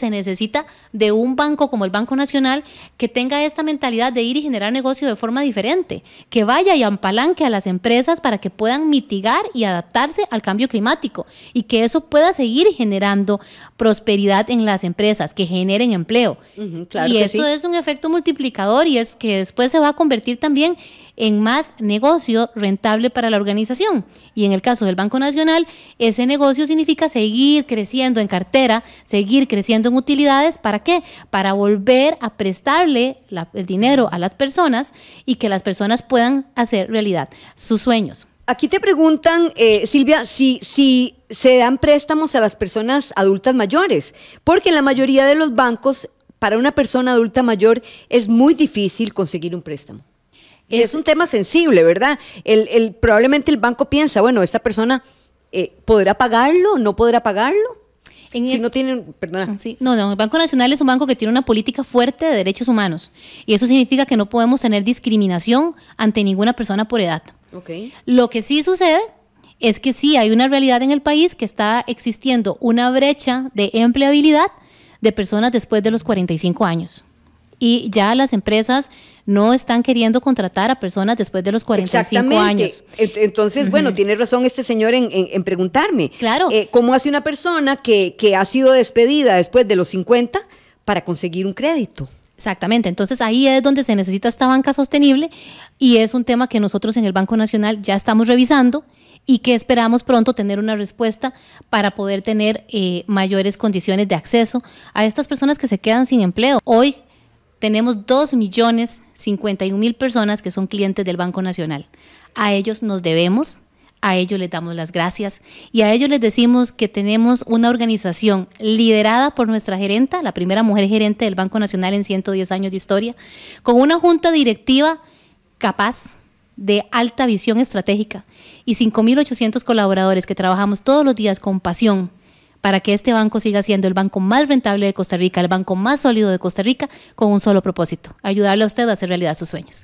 Se necesita de un banco como el Banco Nacional que tenga esta mentalidad de ir y generar negocio de forma diferente, que vaya y ampalanque a las empresas para que puedan mitigar y adaptarse al cambio climático y que eso pueda seguir generando prosperidad en las empresas, que generen empleo. y eso es un efecto multiplicador y es que después se va a convertir también en más negocio rentable para la organización. Y en el caso del Banco Nacional, ese negocio significa seguir creciendo en cartera, seguir creciendo en utilidades. ¿Para qué? Para volver a prestarle el dinero a las personas y que las personas puedan hacer realidad sus sueños. Aquí te preguntan, eh, Silvia, si se dan préstamos a las personas adultas mayores, porque en la mayoría de los bancos, para una persona adulta mayor es muy difícil conseguir un préstamo. Es, un tema sensible, ¿verdad? El, probablemente el banco piensa, bueno, esta persona eh, podrá pagarlo, no podrá pagarlo. si no tienen, perdona. Ah, no, el Banco Nacional es un banco que tiene una política fuerte de derechos humanos y eso significa que no podemos tener discriminación ante ninguna persona por edad. Okay. Lo que sí sucede es que sí hay una realidad en el país que está existiendo una brecha de empleabilidad de personas después de los 45 años y ya las empresas no están queriendo contratar a personas después de los 45 años. Entonces, bueno, tiene razón este señor en, preguntarme. Claro. Eh, ¿Cómo hace una persona que, ha sido despedida después de los 50 para conseguir un crédito? Exactamente, entonces ahí es donde se necesita esta banca sostenible y es un tema que nosotros en el Banco Nacional ya estamos revisando y que esperamos pronto tener una respuesta para poder tener eh, mayores condiciones de acceso a estas personas que se quedan sin empleo. Hoy tenemos millones mil personas que son clientes del Banco Nacional. A ellos nos debemos, a ellos les damos las gracias y a ellos les decimos que tenemos una organización liderada por nuestra gerenta, la primera mujer gerente del Banco Nacional en 110 años de historia, con una junta directiva capaz de alta visión estratégica y 5.800 colaboradores que trabajamos todos los días con pasión, para que este banco siga siendo el banco más rentable de Costa Rica, el banco más sólido de Costa Rica, con un solo propósito, ayudarle a usted a hacer realidad sus sueños.